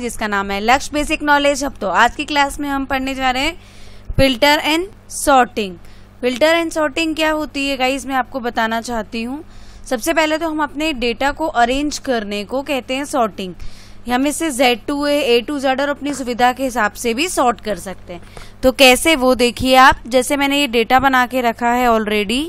जिसका नाम है लक्ष्य बेसिक नॉलेज अब तो आज की क्लास में हम पढ़ने जा रहे हैं filter and sorting filter and sorting क्या होती है गाइज मैं आपको बताना चाहती हूँ सबसे पहले तो हम अपने डेटा को अरेंज करने को कहते हैं सॉर्टिंग हम इसे Z to A A to Z और अपनी सुविधा के हिसाब से भी सॉर्ट कर सकते हैं तो कैसे वो देखिए आप जैसे मैंने ये डेटा बना के रखा है ऑलरेडी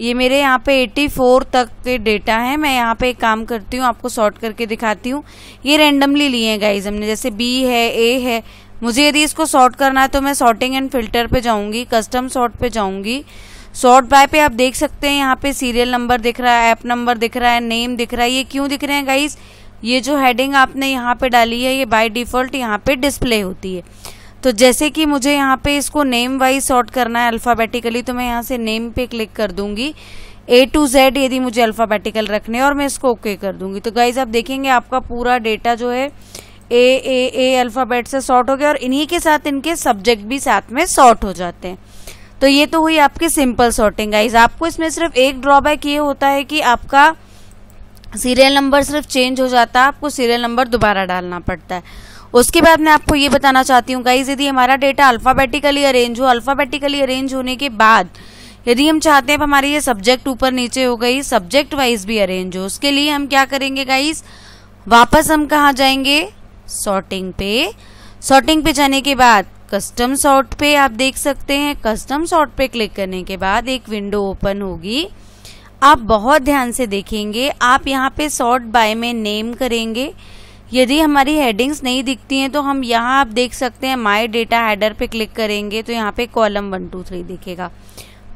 ये मेरे यहाँ पे 84 तक के डेटा है मैं यहाँ पे एक काम करती हूँ आपको सॉर्ट करके दिखाती हूँ ये रेंडमली लिए हैं गाइज हमने जैसे बी है ए है मुझे यदि इसको सॉर्ट करना है तो मैं सॉर्टिंग एंड फिल्टर पे जाऊँगी कस्टम सॉर्ट पे जाऊँगी सॉर्ट बाय पे आप देख सकते हैं यहाँ पे सीरियल नंबर दिख रहा है ऐप नंबर दिख रहा है नेम दिख रहा है ये क्यों दिख रहे हैं गाइज ये जो हेडिंग आपने यहाँ पे डाली है ये बाय डिफॉल्ट यहाँ पे डिस्प्ले होती है तो जैसे कि मुझे यहाँ पे इसको नेम वाइज सॉर्ट करना है अल्फ़ाबेटिकली तो मैं यहाँ से नेम पे क्लिक कर दूंगी ए टू जेड यदि मुझे अल्फ़ाबेटिकल रखने और मैं इसको ओके कर दूंगी तो गाइज आप देखेंगे आपका पूरा डेटा जो है ए ए ए अल्फ़ाबेट से सॉर्ट हो गया और इन्हीं के साथ इनके सब्जेक्ट भी साथ में सॉर्ट हो जाते हैं तो ये तो हुई आपकी सिंपल सॉर्टिंग गाइज आपको इसमें सिर्फ एक ड्रॉबैक ये होता है कि आपका सीरियल नंबर सिर्फ चेंज हो जाता है आपको सीरियल नंबर दोबारा डालना पड़ता है उसके बाद मैं आपको ये बताना चाहती हूँ गाइज यदि हमारा डेटा अल्फ़ाबेटिकली अरेंज हो अल्फ़ाबेटिकली अरेंज होने के बाद यदि हम चाहते हैं हमारे ये सब्जेक्ट ऊपर नीचे हो गई सब्जेक्ट वाइज भी अरेंज हो उसके लिए हम क्या करेंगे गाइज वापस हम कहाँ जाएंगे सॉर्टिंग पे सॉर्टिंग पे जाने के बाद कस्टम सॉर्ट पे आप देख सकते हैं कस्टम सॉर्ट पे क्लिक करने के बाद एक विंडो ओपन होगी आप बहुत ध्यान से देखेंगे आप यहाँ पे सॉर्ट बाय में नेम करेंगे यदि हमारी हेडिंग्स नहीं दिखती हैं तो हम यहाँ आप देख सकते हैं माई डेटा हेडर पे क्लिक करेंगे तो यहाँ पे कॉलम वन टू थ्री दिखेगा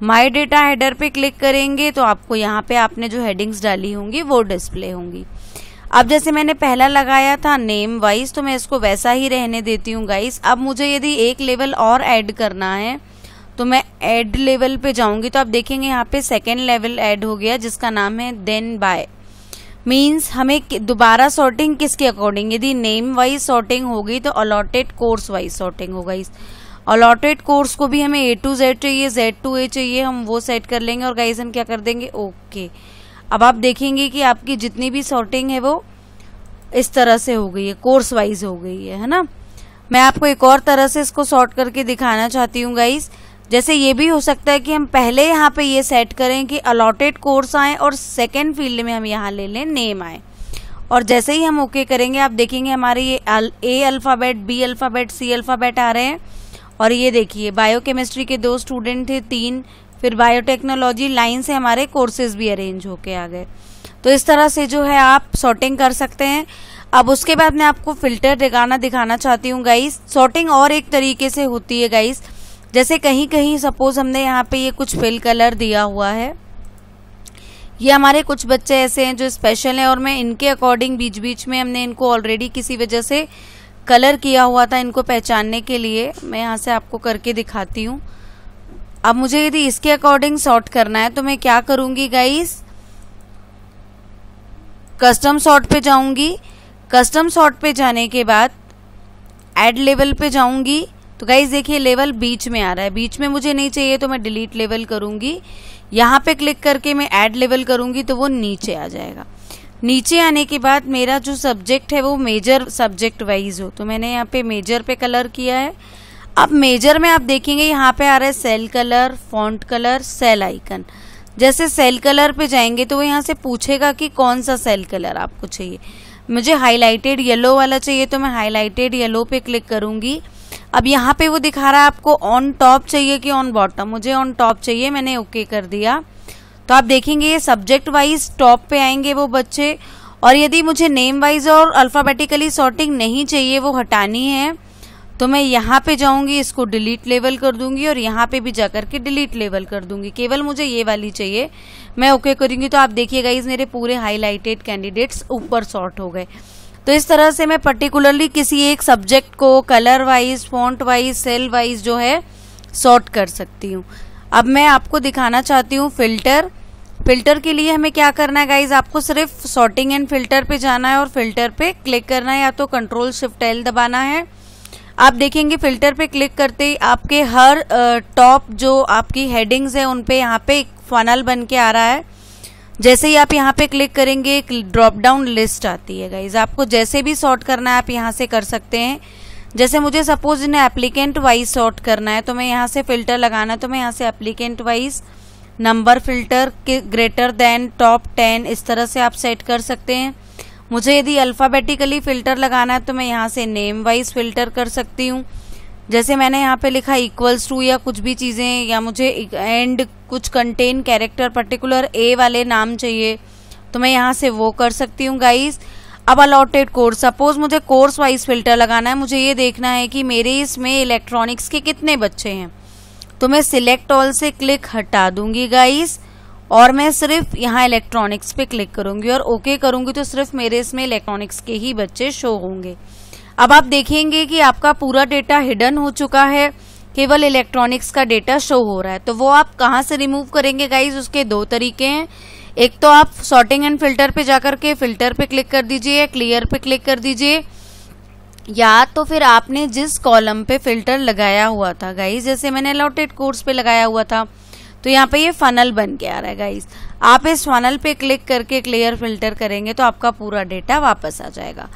माई डेटा हेडर पे क्लिक करेंगे तो आपको यहाँ पे आपने जो हेडिंग्स डाली होंगी वो डिस्प्ले होंगी अब जैसे मैंने पहला लगाया था नेम वाइज तो मैं इसको वैसा ही रहने देती हूँ गाइस अब मुझे यदि एक लेवल और ऐड करना है तो मैं ऐड लेवल पे जाऊंगी तो आप देखेंगे यहाँ पे सेकेंड लेवल ऐड हो गया जिसका नाम है देन बाय मीन्स हमें दोबारा सॉर्टिंग किसके अकॉर्डिंग यदि नेम वाइज सॉर्टिंग होगी तो अलॉटेड कोर्स वाइज सॉर्टिंग होगा इस अलॉटेड कोर्स को भी हमें ए टू जेड चाहिए जेड टू ए चाहिए हम वो सेट कर लेंगे और गाइज हम क्या कर देंगे ओके okay. अब आप देखेंगे कि आपकी जितनी भी सॉर्टिंग है वो इस तरह से हो गई है कोर्स वाइज हो गई है है ना मैं आपको एक और तरह से इसको सॉर्ट करके दिखाना चाहती हूँ गाइज़ जैसे ये भी हो सकता है कि हम पहले यहाँ पे ये सेट करें कि अलॉटेड कोर्स आए और सेकेंड फील्ड में हम यहाँ ले लें नेम आए और जैसे ही हम ओके करेंगे आप देखेंगे हमारे ये A alphabet B alphabet C alphabet आ रहे हैं और ये देखिए बायोकेमिस्ट्री के दो स्टूडेंट थे तीन फिर बायोटेक्नोलॉजी लाइन से हमारे कोर्सेज भी अरेंज होके आ गए तो इस तरह से जो है आप सॉर्टिंग कर सकते हैं अब उसके बाद मैं आपको फिल्टर दिखाना दिखाना चाहती हूँ गाइस सॉर्टिंग और एक तरीके से होती है गाइस जैसे कहीं कहीं सपोज हमने यहाँ पे ये कुछ फिल कलर दिया हुआ है ये हमारे कुछ बच्चे ऐसे हैं जो स्पेशल हैं और मैं इनके अकॉर्डिंग बीच बीच में हमने इनको ऑलरेडी किसी वजह से कलर किया हुआ था इनको पहचानने के लिए मैं यहाँ से आपको करके दिखाती हूँ अब मुझे यदि इसके अकॉर्डिंग सॉर्ट करना है तो मैं क्या करूँगी गाइस कस्टम सॉर्ट पे जाऊँगी कस्टम सॉर्ट पे जाने के बाद एड लेवल पे जाऊँगी तो गाइज देखिए लेवल बीच में आ रहा है बीच में मुझे नहीं चाहिए तो मैं डिलीट लेवल करूँगी यहाँ पे क्लिक करके मैं ऐड लेवल करूँगी तो वो नीचे आ जाएगा नीचे आने के बाद मेरा जो सब्जेक्ट है वो मेजर सब्जेक्ट वाइज हो तो मैंने यहाँ पे मेजर पे कलर किया है अब मेजर में आप देखेंगे यहाँ पे आ रहा है cell colour font colour cell icon जैसे सेल कलर पे जाएंगे तो वो यहाँ से पूछेगा कि कौन सा सेल कलर आपको चाहिए मुझे हाईलाइटेड येलो वाला चाहिए तो मैं हाईलाइटेड येलो पे क्लिक करूँगी अब यहाँ पे वो दिखा रहा है आपको ऑन टॉप चाहिए कि ऑन बॉटम मुझे ऑन टॉप चाहिए मैंने ओके okay कर दिया तो आप देखेंगे ये सब्जेक्ट वाइज टॉप पे आएंगे वो बच्चे और यदि मुझे नेम वाइज और अल्फ़ाबेटिकली सॉर्टिंग नहीं चाहिए वो हटानी है तो मैं यहाँ पे जाऊँगी इसको डिलीट लेवल कर दूंगी और यहाँ पे भी जा के डिलीट लेवल कर दूंगी केवल मुझे ये वाली चाहिए मैं ओके okay करूँगी तो आप देखिएगा इस मेरे पूरे हाईलाइटेड कैंडिडेट्स ऊपर सॉर्ट हो गए तो इस तरह से मैं पर्टिकुलरली किसी एक सब्जेक्ट को colour wise font wise cell wise जो है सॉर्ट कर सकती हूँ अब मैं आपको दिखाना चाहती हूँ फिल्टर फिल्टर के लिए हमें क्या करना है गाइज आपको सिर्फ सॉर्टिंग एंड फिल्टर पे जाना है और फिल्टर पे क्लिक करना है या तो कंट्रोल शिफ्ट एल दबाना है आप देखेंगे फिल्टर पे क्लिक करते ही आपके हर टॉप जो आपकी हेडिंग्स है उनपे यहाँ पे एक फनल बन के आ रहा है जैसे ही आप यहाँ पे क्लिक करेंगे एक ड्रॉप डाउन लिस्ट आती है गाइज आपको जैसे भी सॉर्ट करना है आप यहाँ से कर सकते हैं जैसे मुझे सपोज इन्हें एप्लीकेंट वाइज सॉर्ट करना है तो मैं यहाँ से फिल्टर लगाना तो मैं यहाँ से एप्लीकेंट वाइज नंबर फिल्टर के ग्रेटर देन टॉप टेन इस तरह से आप सेट कर सकते हैं मुझे यदि अल्फ़ाबेटिकली फिल्टर लगाना है तो मैं यहाँ से नेम वाइज फिल्टर कर सकती हूँ जैसे मैंने यहाँ पे लिखा इक्वल्स टू या कुछ भी चीज़ें या मुझे एंड कुछ कंटेन कैरेक्टर पर्टिकुलर ए वाले नाम चाहिए तो मैं यहाँ से वो कर सकती हूँ गाइज़ अब अलॉटेड कोर्स सपोज मुझे कोर्स वाइज फिल्टर लगाना है मुझे ये देखना है कि मेरे इसमें इलेक्ट्रॉनिक्स के कितने बच्चे हैं तो मैं सिलेक्ट ऑल से क्लिक हटा दूंगी गाइस और मैं सिर्फ यहाँ इलेक्ट्रॉनिक्स पे क्लिक करूंगी और ओके करूंगी तो सिर्फ मेरे इसमें इलेक्ट्रॉनिक्स के ही बच्चे शो होंगे अब आप देखेंगे कि आपका पूरा डेटा हिडन हो चुका है केवल इलेक्ट्रॉनिक्स का डेटा शो हो रहा है तो वो आप कहाँ से रिमूव करेंगे गाइज उसके दो तरीके हैं एक तो आप सॉर्टिंग एंड फिल्टर पे जाकर के फिल्टर पे क्लिक कर दीजिए या क्लियर पे क्लिक कर दीजिए या तो फिर आपने जिस कॉलम पे फिल्टर लगाया हुआ था गाइज जैसे मैंने अलॉटेड कोर्स पे लगाया हुआ था तो यहाँ पे ये फनल बन के आ रहा है गाइज आप इस फनल पे क्लिक करके क्लियर फिल्टर करेंगे तो आपका पूरा डेटा वापस आ जाएगा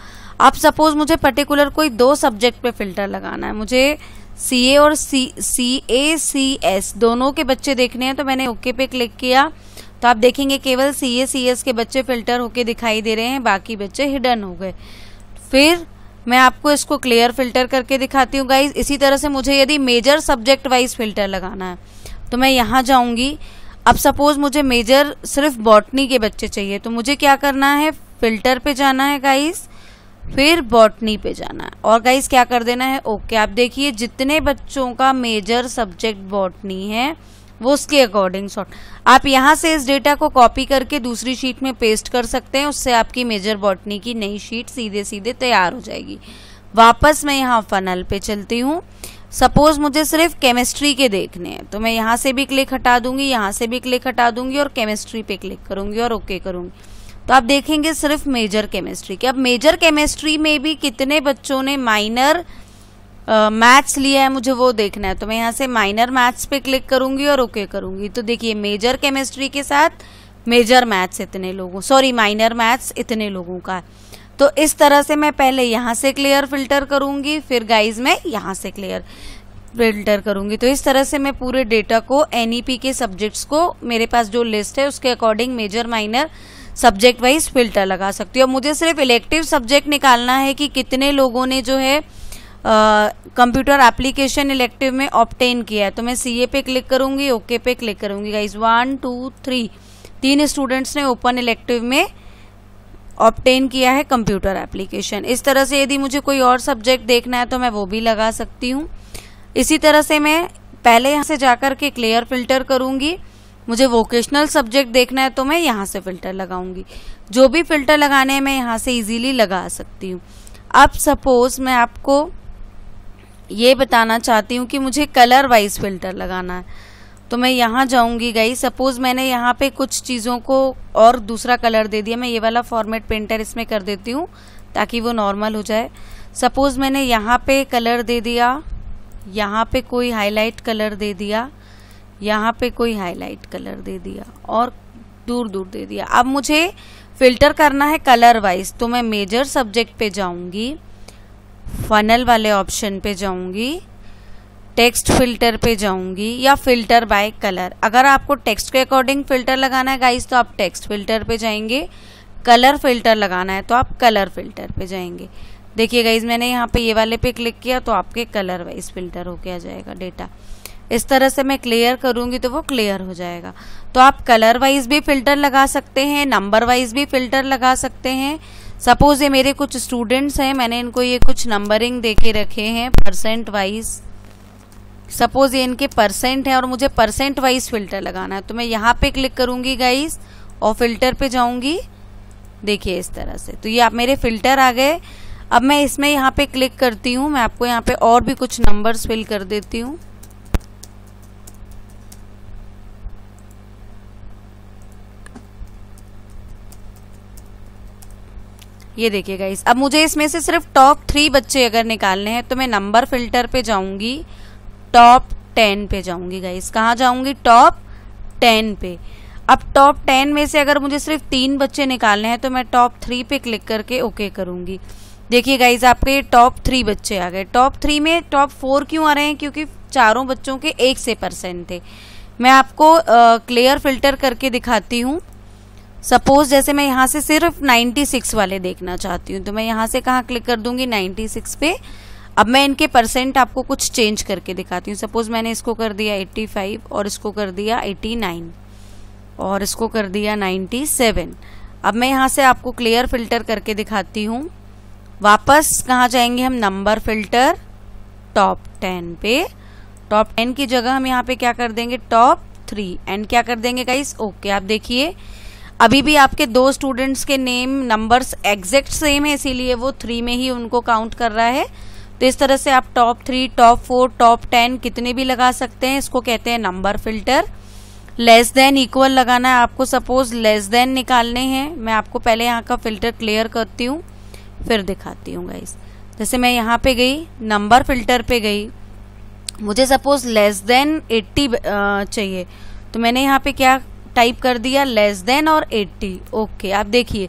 अब सपोज मुझे पर्टिकुलर कोई दो सब्जेक्ट पे फिल्टर लगाना है मुझे सी ए और सी सी ए सी एस दोनों के बच्चे देखने हैं तो मैंने ओके पे क्लिक किया तो आप देखेंगे केवल सी ए सी एस के बच्चे फिल्टर होके दिखाई दे रहे हैं बाकी बच्चे हिडन हो गए फिर मैं आपको इसको क्लियर फिल्टर करके दिखाती हूँ गाइज इसी तरह से मुझे यदि मेजर सब्जेक्ट वाइज फिल्टर लगाना है तो मैं यहाँ जाऊँगी अब सपोज मुझे मेजर सिर्फ बॉटनी के बच्चे चाहिए तो मुझे क्या करना है फिल्टर पे जाना है गाइज़ फिर बॉटनी पे जाना है और गाइस क्या कर देना है ओके आप देखिए जितने बच्चों का मेजर सब्जेक्ट बॉटनी है वो उसके अकॉर्डिंग शॉर्ट आप यहाँ से इस डेटा को कॉपी करके दूसरी शीट में पेस्ट कर सकते हैं उससे आपकी मेजर बॉटनी की नई शीट सीधे सीधे तैयार हो जाएगी वापस मैं यहाँ फनल पे चलती हूँ सपोज मुझे सिर्फ केमिस्ट्री के देखने हैं तो मैं यहाँ से भी क्लिक हटा दूंगी यहाँ से भी क्लिक हटा दूंगी और केमिस्ट्री पे क्लिक करूंगी और ओके करूंगी तो आप देखेंगे सिर्फ मेजर केमिस्ट्री के अब मेजर केमिस्ट्री में भी कितने बच्चों ने माइनर मैथ्स uh, लिया है मुझे वो देखना है तो मैं यहाँ से माइनर मैथ्स पे क्लिक करूंगी और ओके okay करूंगी तो देखिए मेजर केमिस्ट्री के साथ मेजर मैथ्स इतने लोगों सॉरी माइनर मैथ्स इतने लोगों का तो इस तरह से मैं पहले यहाँ से क्लियर फिल्टर करूंगी फिर गाइज मैं यहाँ से क्लियर फिल्टर करूंगी तो इस तरह से मैं पूरे डेटा को एनईपी e के सब्जेक्ट्स को मेरे पास जो लिस्ट है उसके according major minor subject wise filter लगा सकती हो मुझे सिर्फ इलेक्टिव सब्जेक्ट निकालना है कि कितने लोगों ने जो है कंप्यूटर एप्लीकेशन इलेक्टिव में ऑप्टेन किया है तो मैं सीए पे क्लिक करूंगी ओके पे क्लिक करूंगी गाइज वन टू थ्री तीन स्टूडेंट्स ने ओपन इलेक्टिव में ऑप्टेन किया है कंप्यूटर एप्लीकेशन इस तरह से यदि मुझे कोई और सब्जेक्ट देखना है तो मैं वो भी लगा सकती हूँ इसी तरह से मैं पहले यहाँ से जाकर के क्लियर फिल्टर करूँगी मुझे वोकेशनल सब्जेक्ट देखना है तो मैं यहाँ से फ़िल्टर लगाऊंगी जो भी फ़िल्टर लगाने हैं मैं यहाँ से इजीली लगा सकती हूँ अब सपोज़ मैं आपको ये बताना चाहती हूँ कि मुझे कलर वाइज फ़िल्टर लगाना है तो मैं यहाँ जाऊँगी गई सपोज़ मैंने यहाँ पे कुछ चीज़ों को और दूसरा कलर दे दिया मैं ये वाला फॉर्मेट पेंटर इसमें कर देती हूँ ताकि वो नॉर्मल हो जाए सपोज़ मैंने यहाँ पे कलर दे दिया यहाँ पे कोई हाईलाइट कलर दे दिया यहाँ पे कोई हाईलाइट कलर दे दिया और दूर दूर दे दिया अब मुझे फिल्टर करना है कलर वाइज तो मैं मेजर सब्जेक्ट पे जाऊंगी फनल वाले ऑप्शन पे जाऊंगी टेक्स्ट फिल्टर पे जाऊंगी या फिल्टर बाय कलर अगर आपको टेक्स्ट के अकॉर्डिंग फिल्टर लगाना है गाइस तो आप टेक्स्ट फिल्टर पे जाएंगे कलर फिल्टर लगाना है तो आप कलर फिल्टर पे जाएंगे देखिए गाइज मैंने यहाँ पे ये वाले पे क्लिक किया तो आपके कलर वाइज फिल्टर होके आ जाएगा डेटा इस तरह से मैं क्लियर करूंगी तो वो क्लियर हो जाएगा तो आप कलर वाइज भी फ़िल्टर लगा सकते हैं नंबर वाइज भी फ़िल्टर लगा सकते हैं सपोज़ ये मेरे कुछ स्टूडेंट्स हैं मैंने इनको ये कुछ नंबरिंग दे के रखे हैं परसेंट वाइज सपोज़ ये इनके परसेंट हैं और मुझे परसेंट वाइज फ़िल्टर लगाना है तो मैं यहाँ पे क्लिक करूंगी गाइज और फ़िल्टर पे जाऊंगी देखिए इस तरह से तो ये आप मेरे फ़िल्टर आ गए अब मैं इसमें यहाँ पे क्लिक करती हूँ मैं आपको यहाँ पे और भी कुछ नंबर्स फिल कर देती हूँ ये देखिए गाइस अब मुझे इसमें से सिर्फ टॉप थ्री बच्चे अगर निकालने हैं तो मैं नंबर फिल्टर पे जाऊंगी टॉप टेन पे जाऊंगी गाइस कहाँ जाऊंगी टॉप टेन पे अब टॉप टेन में से अगर मुझे सिर्फ तीन बच्चे निकालने हैं तो मैं टॉप थ्री पे क्लिक करके ओके करूंगी देखिए गाइज आपके टॉप थ्री बच्चे आ गए टॉप थ्री में टॉप फोर क्यों आ रहे हैं क्योंकि चारों बच्चों के एक से परसेंट थे मैं आपको क्लियर फिल्टर करके दिखाती हूँ सपोज जैसे मैं यहाँ से सिर्फ 96 वाले देखना चाहती हूँ तो मैं यहाँ से कहाँ क्लिक कर दूंगी 96 पे अब मैं इनके परसेंट आपको कुछ चेंज करके दिखाती हूँ सपोज मैंने इसको कर दिया 85 और इसको कर दिया 89 और इसको कर दिया 97 अब मैं यहाँ से आपको क्लियर फिल्टर करके दिखाती हूँ वापस कहाँ जाएंगे हम नंबर फिल्टर टॉप टेन पे टॉप टेन की जगह हम यहाँ पे क्या कर देंगे टॉप थ्री एंड क्या कर देंगे गाइस ओके आप देखिए अभी भी आपके दो स्टूडेंट्स के नेम नंबर्स एग्जैक्ट सेम है इसीलिए वो थ्री में ही उनको काउंट कर रहा है तो इस तरह से आप top three top four top ten कितने भी लगा सकते हैं इसको कहते हैं number filter less than equal लगाना है आपको सपोज लेस देन निकालने हैं मैं आपको पहले यहाँ का फिल्टर क्लियर करती हूँ फिर दिखाती हूँ गाइज जैसे मैं यहाँ पे गई नंबर फिल्टर पे गई मुझे सपोज लेस देन 80 चाहिए तो मैंने यहाँ पे क्या टाइप कर दिया लेस देन और 80 ओके आप देखिए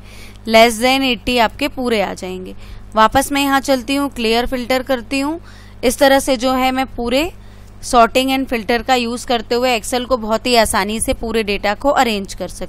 लेस देन 80 आपके पूरे आ जाएंगे वापस मैं यहाँ चलती हूँ क्लियर फिल्टर करती हूँ इस तरह से जो है मैं पूरे सॉर्टिंग एंड फिल्टर का यूज़ करते हुए एक्सेल को बहुत ही आसानी से पूरे डेटा को अरेंज कर सकती